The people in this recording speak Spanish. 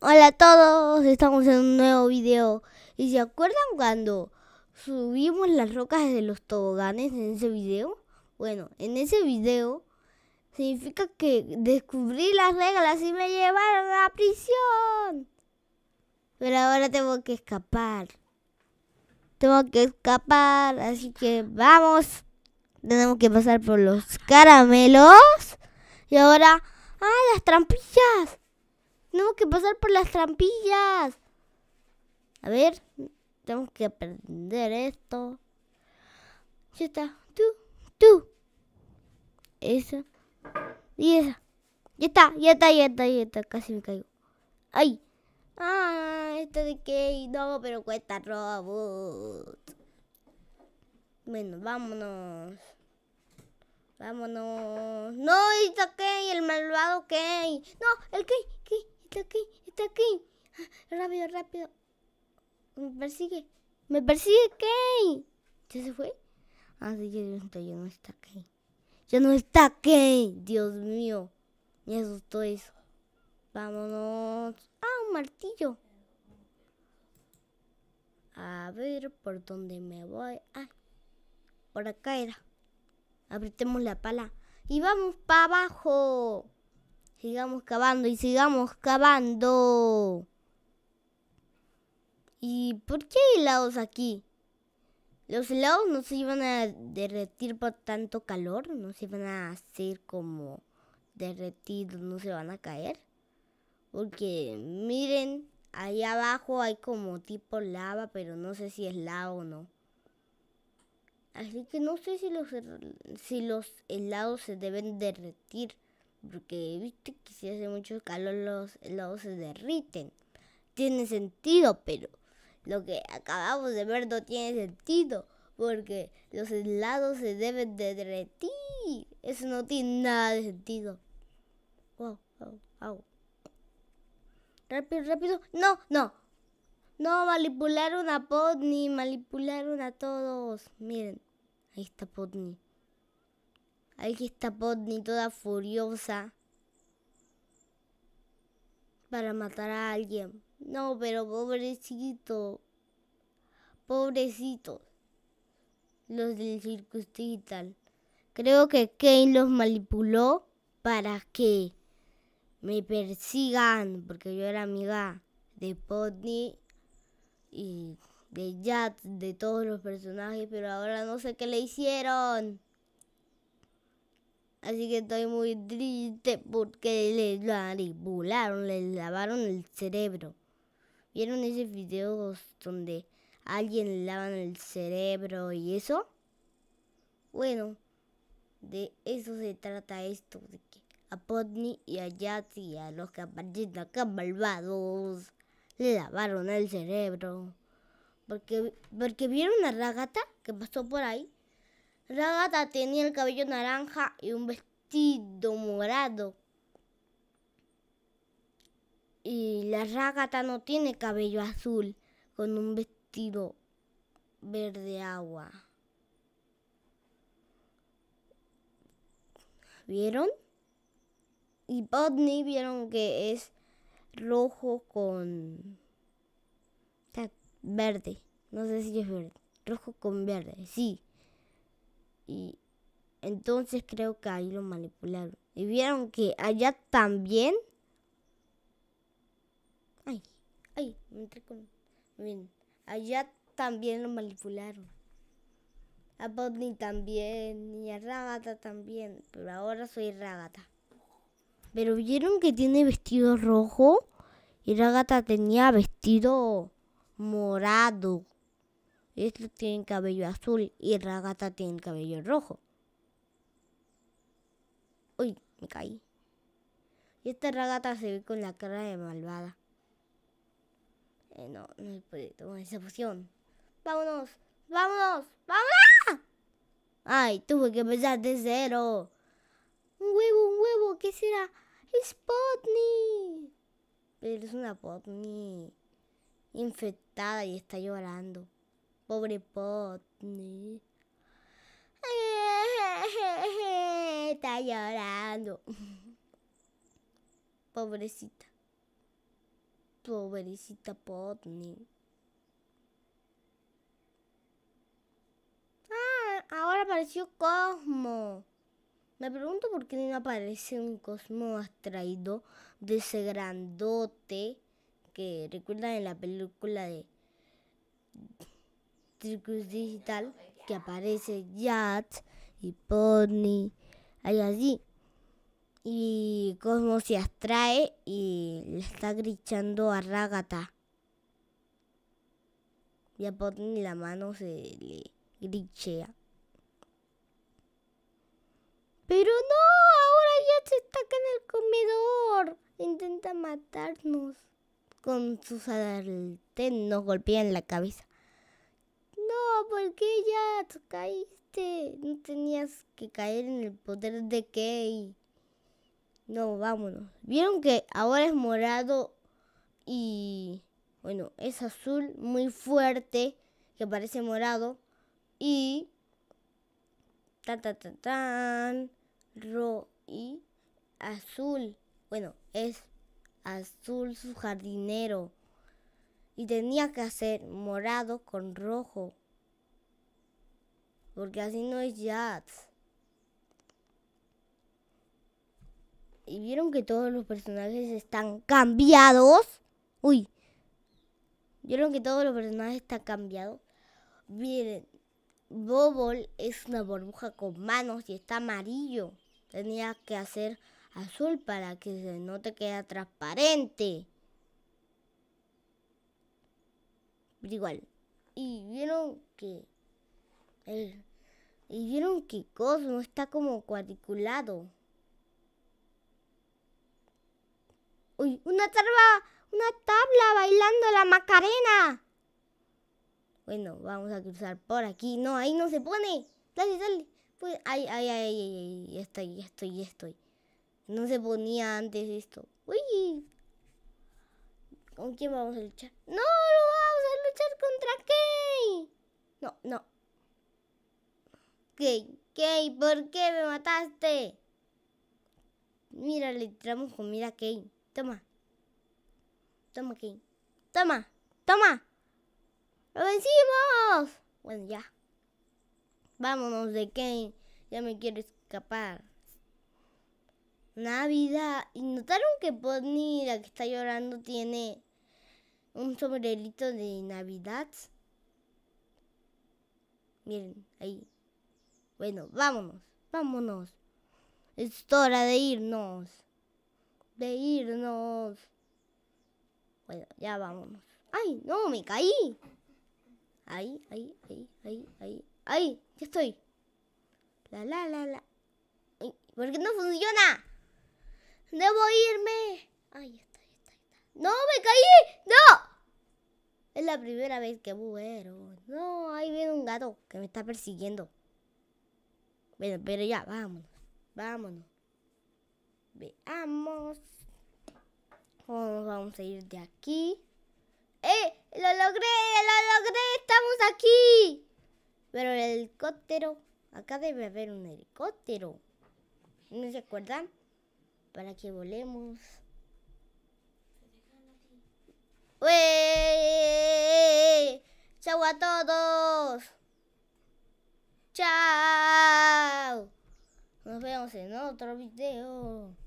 Hola a todos, estamos en un nuevo video. ¿Y se acuerdan cuando subimos las rocas de los toboganes en ese video? Bueno, en ese video significa que descubrí las reglas y me llevaron a la prisión. Pero ahora tengo que escapar. Tengo que escapar, así que vamos. Tenemos que pasar por los caramelos. Y ahora... ¡Ah, las trampillas! Tenemos que pasar por las trampillas. A ver, tenemos que aprender esto. Ya está. Tú, tú. Esa. Y esa. Ya está, ya está, ya está, ya está. Casi me caigo. ¡Ay! Ah, esto de que no, pero cuesta robot. Bueno, vámonos. Vámonos. No, está Key, el malvado Key. No, el Key, Key está aquí, está aquí. Ah, rápido, rápido. Me persigue. Me persigue Kay. ¿Ya se fue? Ah, sí, ya no está aquí! Ya no está aquí! Dios mío. Me asustó eso. Vámonos. Ah, un martillo. A ver por dónde me voy. Ah, por acá era. Apretemos la pala. Y vamos para abajo. Sigamos cavando y sigamos cavando. ¿Y por qué hay helados aquí? Los helados no se iban a derretir por tanto calor, no se iban a hacer como derretidos, no se van a caer. Porque miren, ahí abajo hay como tipo lava, pero no sé si es lava o no. Así que no sé si los, si los helados se deben derretir porque viste que si hace mucho calor los helados se derriten. Tiene sentido, pero lo que acabamos de ver no tiene sentido, porque los helados se deben de derretir. Eso no tiene nada de sentido. Wow, wow, wow. Rápido, rápido. No, no. No manipularon a Potni. manipularon a todos. Miren, ahí está Potni que está Potni toda furiosa para matar a alguien. No, pero pobrecito. pobrecito, Los del Digital. Creo que Kane los manipuló para que me persigan. Porque yo era amiga de Potni y de Jack, de todos los personajes. Pero ahora no sé qué le hicieron. Así que estoy muy triste porque le manipularon, le lavaron el cerebro. ¿Vieron ese video donde alguien le lavan el cerebro y eso? Bueno, de eso se trata esto, de que a Podni y a Yatsi y a los caballitos acá malvados le lavaron el cerebro. Porque, porque vieron a Ragata que pasó por ahí Ragata tenía el cabello naranja y un vestido morado. Y la Ragata no tiene cabello azul con un vestido verde agua. ¿Vieron? Y Podney vieron que es rojo con verde. No sé si es verde. Rojo con verde, sí. Y entonces creo que ahí lo manipularon. Y vieron que allá también... Ay, ay, me entré con... Bien, allá también lo manipularon. A Bodni también, y a Ragata también, pero ahora soy Ragata. Pero vieron que tiene vestido rojo y Ragata tenía vestido morado. Estos tiene cabello azul y el Ragata tiene cabello rojo. Uy, me caí. Y esta Ragata se ve con la cara de malvada. Eh, no, no puede tomar esa poción. ¡Vámonos! ¡Vámonos! ¡Vámonos! ¡Ay, tuve que empezar de cero! ¡Un huevo, un huevo! ¿Qué será? ¡Es Potni! Pero es una Potni infectada y está llorando. Pobre Potney. Está llorando. Pobrecita. Pobrecita Potney. Ah, ahora apareció Cosmo. Me pregunto por qué no aparece un Cosmo abstraído de ese grandote que recuerdan en la película de Circus Digital, que aparece Yats y Pony, hay allí Y Cosmo se abstrae y le está gritando a Ragata. Y a Pony la mano se le grichea. Pero no, ahora se está acá en el comedor. Intenta matarnos. Con sus sartén nos golpea en la cabeza no, ¿por qué ya caíste? No tenías que caer en el poder de Kei. No, vámonos. Vieron que ahora es morado y bueno, es azul muy fuerte que parece morado y ta ta ta tan ro y azul. Bueno, es azul su jardinero y tenía que hacer morado con rojo. Porque así no es Jazz. ¿Y vieron que todos los personajes están cambiados? Uy. ¿Vieron que todos los personajes están cambiados? Miren, Bobol es una burbuja con manos y está amarillo. Tenía que hacer azul para que no te quede transparente. Pero igual. Y vieron que y vieron que Cosmo está como cuadriculado. Uy, una tabla, una tabla bailando la Macarena. Bueno, vamos a cruzar por aquí. No, ahí no se pone. Dale, dale. Pues, ay, ay, ay, ay, ya estoy, estoy, estoy. No se ponía antes esto. Uy. ¿Con quién vamos a luchar? No, no. ¿Qué? ¿Qué? ¿Por qué me mataste? Mira, le tiramos comida a Kane. Toma. Toma, Kane. Toma. Toma. ¡Lo vencimos! Bueno, ya. Vámonos de Kane. Ya me quiero escapar. Navidad. ¿Y notaron que Bonnie, la que está llorando, tiene un sombrerito de Navidad? Miren, ahí. Bueno, vámonos, vámonos. Es hora de irnos. De irnos. Bueno, ya vámonos. ¡Ay, no, me caí! Ahí, ahí, ahí, ahí, ahí. Ay, ¡Ya estoy! La, la, la, la. ¿Por qué no funciona? ¡Debo irme! Ay, está, está, ¡No, me caí! ¡No! Es la primera vez que muero. No, ahí viene un gato que me está persiguiendo. Bueno, pero ya, vámonos. Vámonos. Veamos. ¿Cómo vamos a ir de aquí? ¡Eh! ¡Lo logré! ¡Lo logré! ¡Estamos aquí! Pero el helicóptero... Acá debe haber un helicóptero. ¿No se acuerdan? Para que volemos. ¡Wey! ¡Chau a todos! Tchau! Nos vemos em outro vídeo